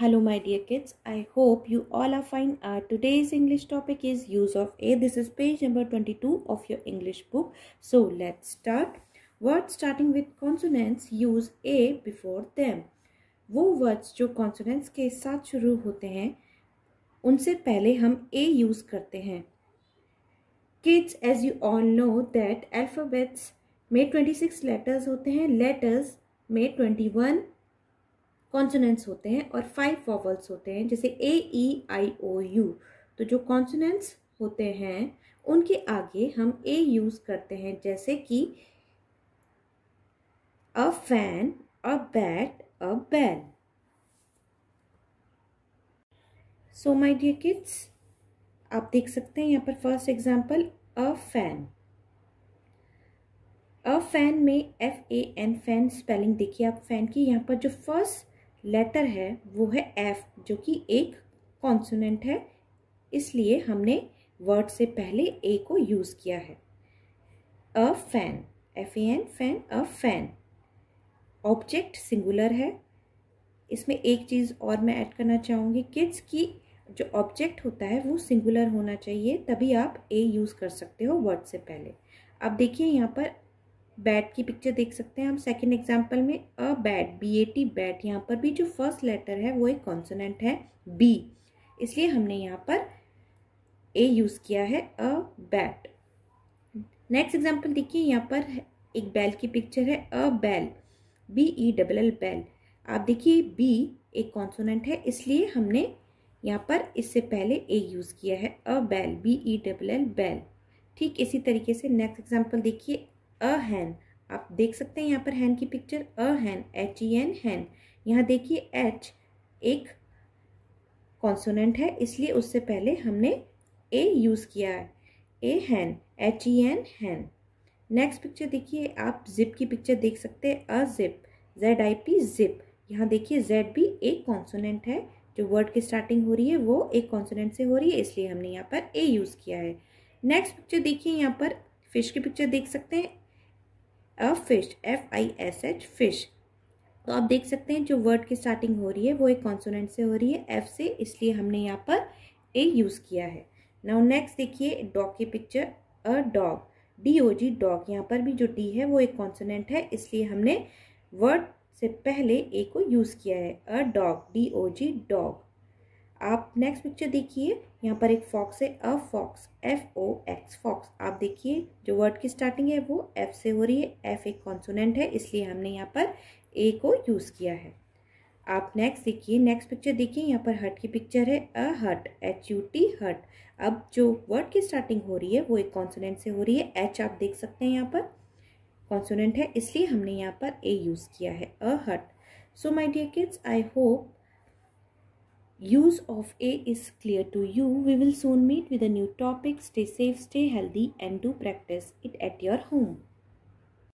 hello my dear kids i hope you all are fine our today's english topic is use of a this is page number 22 of your english book so let's start words starting with consonants use a before them वो words जो consonants के साथ शुरू होते हैं उनसे पहले हम ए यूज़ करते हैं kids as you all know that alphabets में 26 लेटर्स होते हैं लेटर्स में 21 कॉन्सोनेंट्स होते हैं और फाइव वॉवल्स होते हैं जैसे ए ई आई ओ यू तो जो कॉन्सोनेंट्स होते हैं उनके आगे हम ए यूज़ करते हैं जैसे कि अ फैन अ बैट अ बैल सो माई डियर किड्स आप देख सकते हैं यहाँ पर first example a fan a fan में F A N fan spelling देखिए आप फैन की यहाँ पर जो फर्स्ट लेटर है वो है एफ़ जो कि एक कॉन्सोनेंट है इसलिए हमने वर्ड से पहले ए को यूज़ किया है a fan F A N fan a fan object singular है इसमें एक चीज़ और मैं ऐड करना चाहूँगी किड्स की जो ऑब्जेक्ट होता है वो सिंगुलर होना चाहिए तभी आप ए यूज़ कर सकते हो वर्ड से पहले अब देखिए यहाँ पर बैट की पिक्चर देख सकते हैं हम सेकंड एग्जांपल में a bat B A T bat यहाँ पर भी जो फर्स्ट लेटर है वो एक कॉन्सोनेंट है बी इसलिए हमने यहाँ पर ए यूज़ किया है अ बैट नेक्स्ट एग्जाम्पल देखिए यहाँ पर एक बैल की पिक्चर है अ बैल बी ई डबल एल बैल आप देखिए बी एक कॉन्सोनेंट है इसलिए हमने यहाँ पर इससे पहले ए यूज़ किया है अ बैल बी ई डबल एल बैल ठीक इसी तरीके से नेक्स्ट एग्जाम्पल देखिए अ हैन आप देख सकते हैं यहाँ पर हैन की picture a hen H E N hen यहाँ देखिए एच एक कॉन्सोनेंट है इसलिए उससे पहले हमने ए यूज़ किया है a hen H E N hen next picture देखिए आप जिप की पिक्चर देख सकते हैं a zip Z I P zip यहाँ देखिए जेड भी एक कॉन्सोनेंट है जो वर्ड की स्टार्टिंग हो रही है वो एक कॉन्सोनेंट से हो रही है इसलिए हमने यहाँ पर ए यूज़ किया है नेक्स्ट पिक्चर देखिए यहाँ पर फिश की पिक्चर देख सकते हैं a fish F I S H fish तो आप देख सकते हैं जो वर्ड की स्टार्टिंग हो रही है वो एक कॉन्सोनेंट से हो रही है एफ से इसलिए हमने यहाँ पर ए यूज़ किया है नाउ नेक्स्ट देखिए डॉग की picture a dog D O G dog यहाँ पर भी जो डी है वो एक कॉन्सोनेंट है इसलिए हमने वर्ड से पहले ए को यूज़ किया है a dog D O G dog आप नेक्स्ट पिक्चर देखिए यहाँ पर एक फॉक्स है a fox F O X fox आप देखिए जो वर्ड की स्टार्टिंग है वो एफ से हो रही है एफ एक कॉन्सोनेंट है इसलिए हमने यहाँ पर ए को यूज़ किया है आप नेक्स्ट देखिए नेक्स्ट पिक्चर देखिए यहाँ पर हट की पिक्चर है अ हट एच यू टी हट अब जो वर्ड की स्टार्टिंग हो रही है वो एक कॉन्सोनेंट से हो रही है एच आप देख सकते हैं यहाँ पर कॉन्सोनेंट है इसलिए हमने यहाँ पर ए यूज़ किया है a hut so my dear kids I hope use of A is clear to you. We will soon meet with a new topic. Stay safe, stay healthy and do practice it at your home.